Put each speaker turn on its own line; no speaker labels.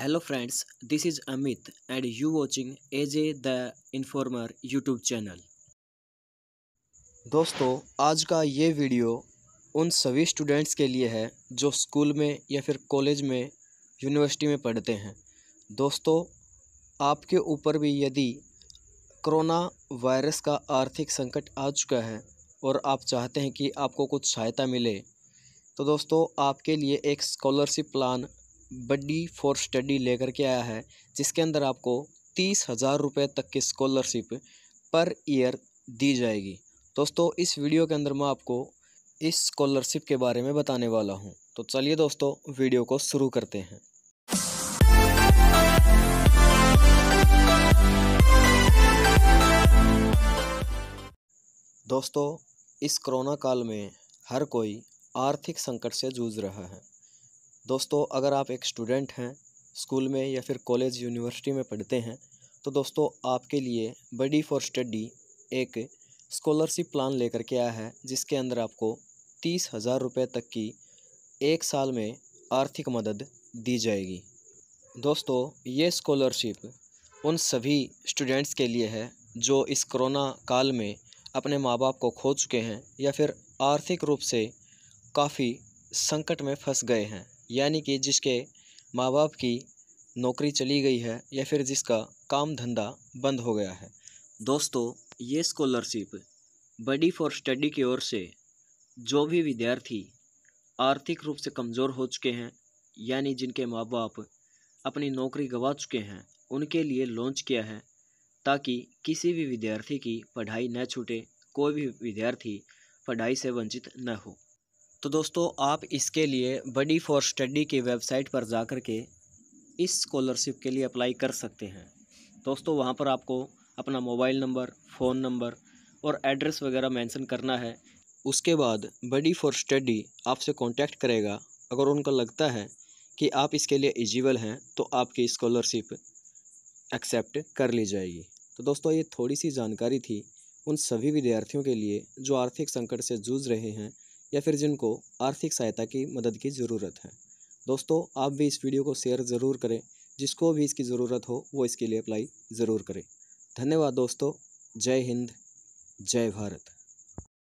hello friends this is Amit and you watching AJ the informer YouTube channel दोस्तों आज का ये वीडियो उन सभी स्टूडेंट्स के लिए है जो स्कूल में या फिर कॉलेज में यूनिवर्सिटी में पढ़ते हैं दोस्तों आपके ऊपर भी यदि कोरोना वायरस का आर्थिक संकट आ चुका है और आप चाहते हैं कि आपको कुछ सहायता मिले तो दोस्तों आपके लिए एक scholarship plan buddy for study लेकर के आया है जिसके अंदर आपको तीस हज़ार रुपये तक की स्कॉलरशिप पर ईयर दी जाएगी दोस्तों इस वीडियो के अंदर मैं आपको इस स्कॉलरशिप के बारे में बताने वाला हूँ तो चलिए दोस्तों वीडियो को शुरू करते हैं दोस्तों इस कोरोना काल में हर कोई आर्थिक संकट से जूझ रहा है दोस्तों अगर आप एक स्टूडेंट हैं स्कूल में या फिर कॉलेज यूनिवर्सिटी में पढ़ते हैं तो दोस्तों आपके लिए बडी फॉर स्टडी एक स्कॉलरशिप प्लान लेकर के आया है जिसके अंदर आपको तीस हज़ार रुपये तक की एक साल में आर्थिक मदद दी जाएगी दोस्तों ये स्कॉलरशिप उन सभी स्टूडेंट्स के लिए है जो इस कोरोना काल में अपने माँ बाप को खो चुके हैं या फिर आर्थिक रूप से काफ़ी संकट में फंस गए हैं यानी कि जिसके माँ बाप की नौकरी चली गई है या फिर जिसका काम धंधा बंद हो गया है दोस्तों ये स्कॉलरशिप बडी फॉर स्टडी की ओर से जो भी विद्यार्थी आर्थिक रूप से कमज़ोर हो चुके हैं यानी जिनके माँ बाप अपनी नौकरी गंवा चुके हैं उनके लिए लॉन्च किया है ताकि किसी भी विद्यार्थी की पढ़ाई न छूटे कोई भी विद्यार्थी पढ़ाई से वंचित न हो तो दोस्तों आप इसके लिए बडी फॉर स्टडी की वेबसाइट पर जा कर के इस स्कॉलरशिप के लिए अप्लाई कर सकते हैं दोस्तों वहाँ पर आपको अपना मोबाइल नंबर फ़ोन नंबर और एड्रेस वगैरह मेंशन करना है उसके बाद बडी फॉर स्टडी आपसे कांटेक्ट करेगा अगर उनको लगता है कि आप इसके लिए एलिजिबल हैं तो आपकी स्कॉलरशिप एक्सेप्ट कर ली जाएगी तो दोस्तों ये थोड़ी सी जानकारी थी उन सभी विद्यार्थियों के लिए जो आर्थिक संकट से जूझ रहे हैं या फिर जिनको आर्थिक सहायता की मदद की ज़रूरत है दोस्तों आप भी इस वीडियो को शेयर ज़रूर करें जिसको भी इसकी ज़रूरत हो वो इसके लिए अप्लाई ज़रूर करें धन्यवाद दोस्तों जय हिंद जय भारत